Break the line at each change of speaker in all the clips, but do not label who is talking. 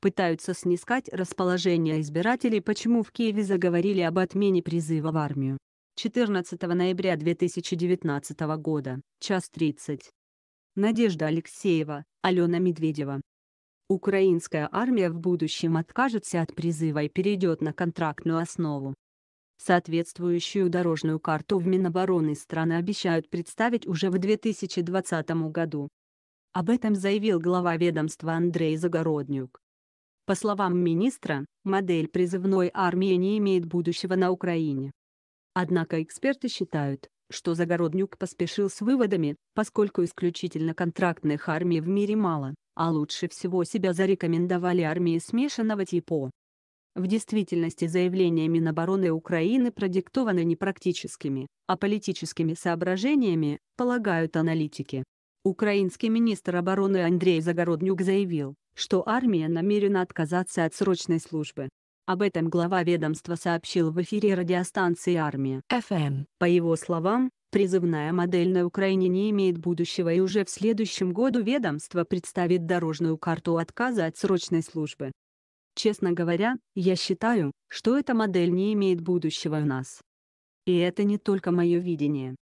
пытаются снискать расположение избирателей почему в Киеве заговорили об отмене призыва в армию. 14 ноября 2019 года, час 30. Надежда Алексеева, Алена Медведева. Украинская армия в будущем откажется от призыва и перейдет на контрактную основу. Соответствующую дорожную карту в Минобороны страны обещают представить уже в 2020 году. Об этом заявил глава ведомства Андрей Загороднюк. По словам министра, модель призывной армии не имеет будущего на Украине. Однако эксперты считают, что Загороднюк поспешил с выводами, поскольку исключительно контрактных армий в мире мало, а лучше всего себя зарекомендовали армии смешанного типа. В действительности заявления Минобороны Украины продиктованы не практическими, а политическими соображениями, полагают аналитики. Украинский министр обороны Андрей Загороднюк заявил, что армия намерена отказаться от срочной службы. Об этом глава ведомства сообщил в эфире радиостанции «Армия». FM. Эм. По его словам, призывная модель на Украине не имеет будущего и уже в следующем году ведомство представит дорожную карту отказа от срочной службы. Честно говоря, я считаю, что эта модель не имеет будущего у нас. И это не только мое видение.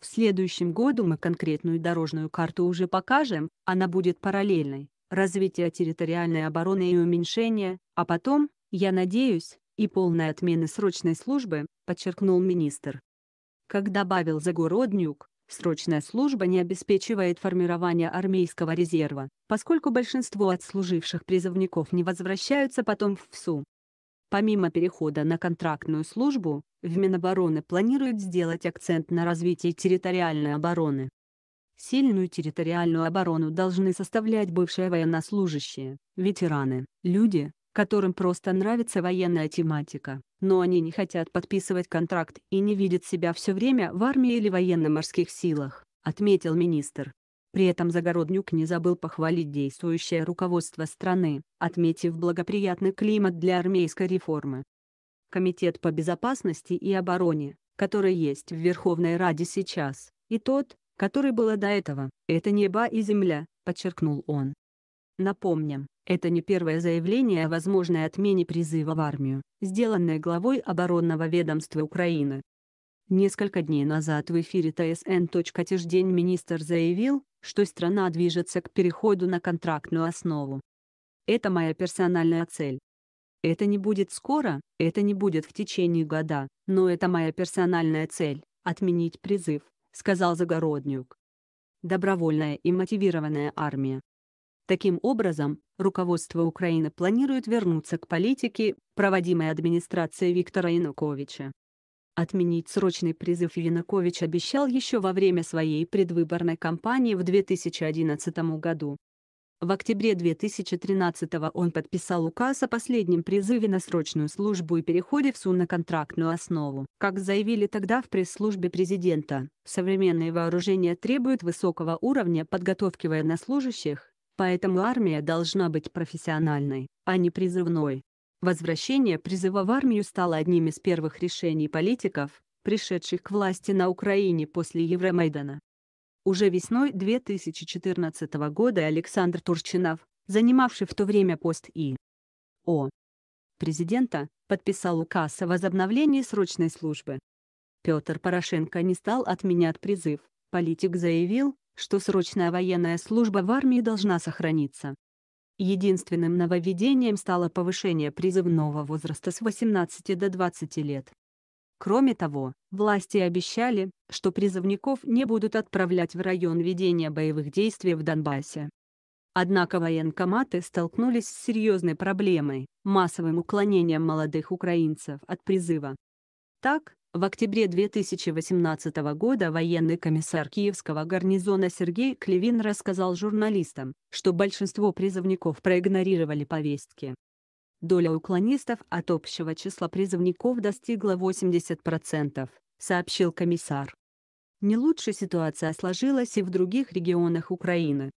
В следующем году мы конкретную дорожную карту уже покажем, она будет параллельной развития территориальной обороны и уменьшения, а потом, я надеюсь, и полной отмены срочной службы, подчеркнул министр. Как добавил Загороднюк, срочная служба не обеспечивает формирование армейского резерва, поскольку большинство отслуживших призывников не возвращаются потом в ВСУ. Помимо перехода на контрактную службу, в Минобороны планируют сделать акцент на развитии территориальной обороны. Сильную территориальную оборону должны составлять бывшие военнослужащие, ветераны, люди, которым просто нравится военная тематика, но они не хотят подписывать контракт и не видят себя все время в армии или военно-морских силах, отметил министр. При этом Загороднюк не забыл похвалить действующее руководство страны, отметив благоприятный климат для армейской реформы. Комитет по безопасности и обороне, который есть в Верховной Раде сейчас, и тот, которой было до этого. «Это небо и земля», — подчеркнул он. Напомним, это не первое заявление о возможной отмене призыва в армию, сделанное главой оборонного ведомства Украины. Несколько дней назад в эфире ТСН.Теждень министр заявил, что страна движется к переходу на контрактную основу. Это моя персональная цель. Это не будет скоро, это не будет в течение года, но это моя персональная цель – отменить призыв сказал Загороднюк. Добровольная и мотивированная армия. Таким образом, руководство Украины планирует вернуться к политике, проводимой администрацией Виктора Януковича. Отменить срочный призыв Янукович обещал еще во время своей предвыборной кампании в 2011 году. В октябре 2013 он подписал указ о последнем призыве на срочную службу и переходе в сунно-контрактную основу. Как заявили тогда в пресс-службе президента, современные вооружения требуют высокого уровня подготовки военнослужащих, поэтому армия должна быть профессиональной, а не призывной. Возвращение призыва в армию стало одним из первых решений политиков, пришедших к власти на Украине после Евромайдана. Уже весной 2014 года Александр Турчинов, занимавший в то время пост и О. президента, подписал указ о возобновлении срочной службы. Петр Порошенко не стал отменять призыв, политик заявил, что срочная военная служба в армии должна сохраниться. Единственным нововведением стало повышение призывного возраста с 18 до 20 лет. Кроме того, власти обещали, что призывников не будут отправлять в район ведения боевых действий в Донбассе. Однако военкоматы столкнулись с серьезной проблемой – массовым уклонением молодых украинцев от призыва. Так, в октябре 2018 года военный комиссар Киевского гарнизона Сергей Клевин рассказал журналистам, что большинство призывников проигнорировали повестки. Доля уклонистов от общего числа призывников достигла 80%, сообщил комиссар. Не лучшая ситуация сложилась и в других регионах Украины.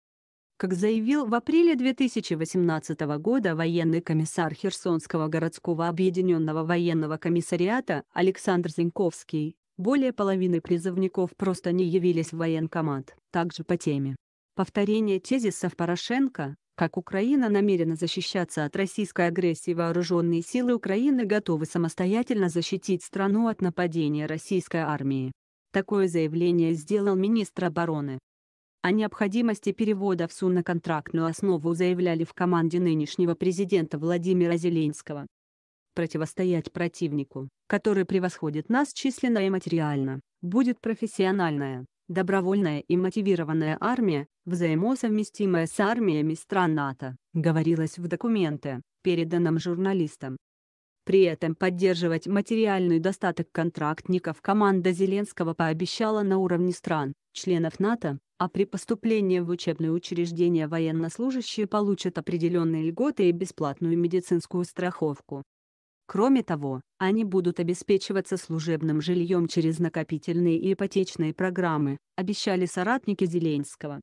Как заявил в апреле 2018 года военный комиссар Херсонского городского объединенного военного комиссариата Александр Зиньковский, более половины призывников просто не явились в военкомат, также по теме. Повторение тезисов Порошенко как Украина намерена защищаться от российской агрессии, вооруженные силы Украины готовы самостоятельно защитить страну от нападения российской армии. Такое заявление сделал министр обороны. О необходимости перевода в СУ на контрактную основу заявляли в команде нынешнего президента Владимира Зеленского. Противостоять противнику, который превосходит нас численно и материально, будет профессиональная, Добровольная и мотивированная армия, взаимосовместимая с армиями стран НАТО, говорилось в документе, переданном журналистам. При этом поддерживать материальный достаток контрактников команда Зеленского пообещала на уровне стран, членов НАТО, а при поступлении в учебные учреждения военнослужащие получат определенные льготы и бесплатную медицинскую страховку. Кроме того, они будут обеспечиваться служебным жильем через накопительные и ипотечные программы, обещали соратники Зеленского.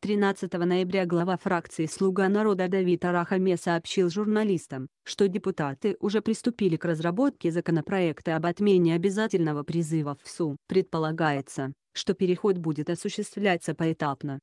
13 ноября глава фракции «Слуга народа» Давид Арахаме сообщил журналистам, что депутаты уже приступили к разработке законопроекта об отмене обязательного призыва в СУ. Предполагается, что переход будет осуществляться поэтапно.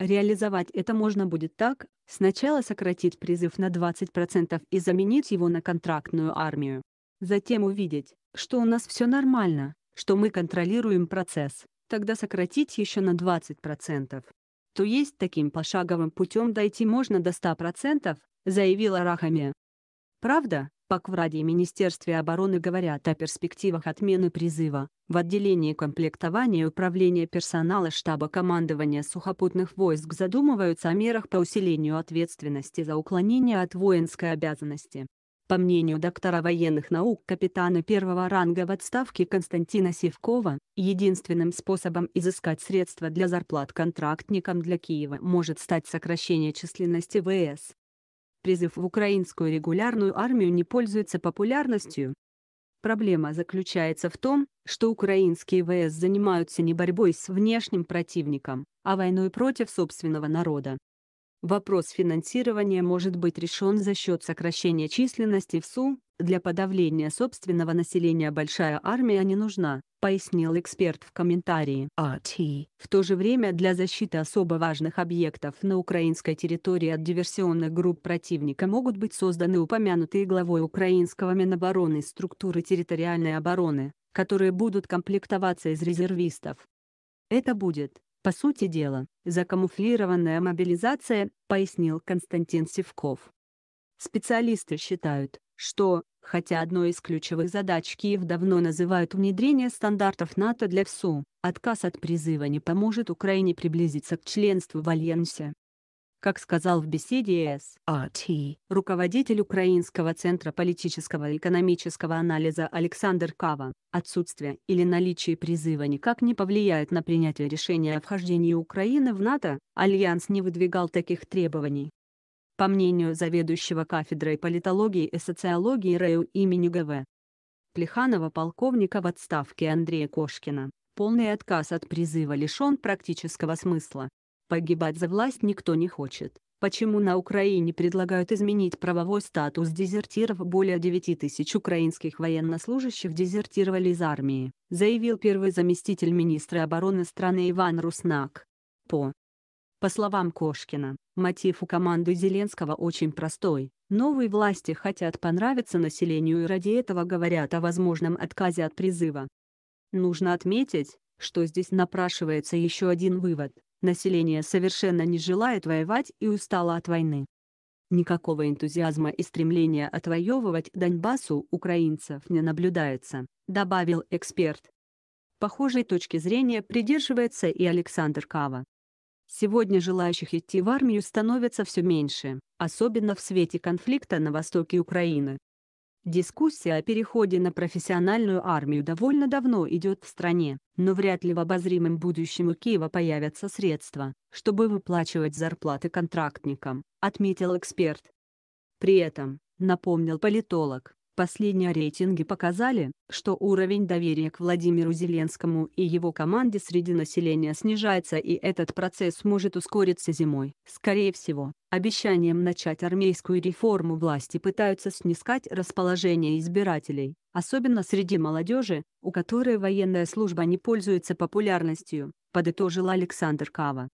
Реализовать это можно будет так, сначала сократить призыв на 20% и заменить его на контрактную армию. Затем увидеть, что у нас все нормально, что мы контролируем процесс, тогда сократить еще на 20%. То есть таким пошаговым путем дойти можно до 100%, заявила Рахами. Правда, ПАК в Раде и Министерстве обороны говорят о перспективах отмены призыва. В отделении комплектования и управления персонала штаба командования сухопутных войск задумываются о мерах по усилению ответственности за уклонение от воинской обязанности. По мнению доктора военных наук капитана первого ранга в отставке Константина Сивкова, единственным способом изыскать средства для зарплат контрактникам для Киева может стать сокращение численности ВС призыв в украинскую регулярную армию не пользуется популярностью. Проблема заключается в том, что украинские ВС занимаются не борьбой с внешним противником, а войной против собственного народа. Вопрос финансирования может быть решен за счет сокращения численности в СУ, для подавления собственного населения большая армия не нужна, пояснил эксперт в комментарии. RT. А в то же время для защиты особо важных объектов на украинской территории от диверсионных групп противника могут быть созданы упомянутые главой украинского Минобороны структуры территориальной обороны, которые будут комплектоваться из резервистов. Это будет по сути дела, закамуфлированная мобилизация, пояснил Константин Севков. Специалисты считают, что, хотя одной из ключевых задач Киев давно называют внедрение стандартов НАТО для ВСУ, отказ от призыва не поможет Украине приблизиться к членству в Альянсе. Как сказал в беседе с RT а руководитель Украинского центра политического и экономического анализа Александр Кава, отсутствие или наличие призыва никак не повлияет на принятие решения о вхождении Украины в НАТО, Альянс не выдвигал таких требований. По мнению заведующего кафедрой политологии и социологии РЭУ имени ГВ Плеханова полковника в отставке Андрея Кошкина, полный отказ от призыва лишен практического смысла, Погибать за власть никто не хочет. Почему на Украине предлагают изменить правовой статус дезертиров? Более 9 тысяч украинских военнослужащих дезертировали из армии, заявил первый заместитель министра обороны страны Иван Руснак. По по словам Кошкина, мотив у команды Зеленского очень простой. Новые власти хотят понравиться населению и ради этого говорят о возможном отказе от призыва. Нужно отметить, что здесь напрашивается еще один вывод. Население совершенно не желает воевать и устало от войны. Никакого энтузиазма и стремления отвоевывать Донбассу украинцев не наблюдается, добавил эксперт. Похожей точки зрения придерживается и Александр Кава. Сегодня желающих идти в армию становится все меньше, особенно в свете конфликта на востоке Украины. Дискуссия о переходе на профессиональную армию довольно давно идет в стране, но вряд ли в обозримом будущем у Киева появятся средства, чтобы выплачивать зарплаты контрактникам, отметил эксперт. При этом, напомнил политолог, Последние рейтинги показали, что уровень доверия к Владимиру Зеленскому и его команде среди населения снижается и этот процесс может ускориться зимой. Скорее всего, обещанием начать армейскую реформу власти пытаются снискать расположение избирателей, особенно среди молодежи, у которой военная служба не пользуется популярностью, подытожил Александр Кава.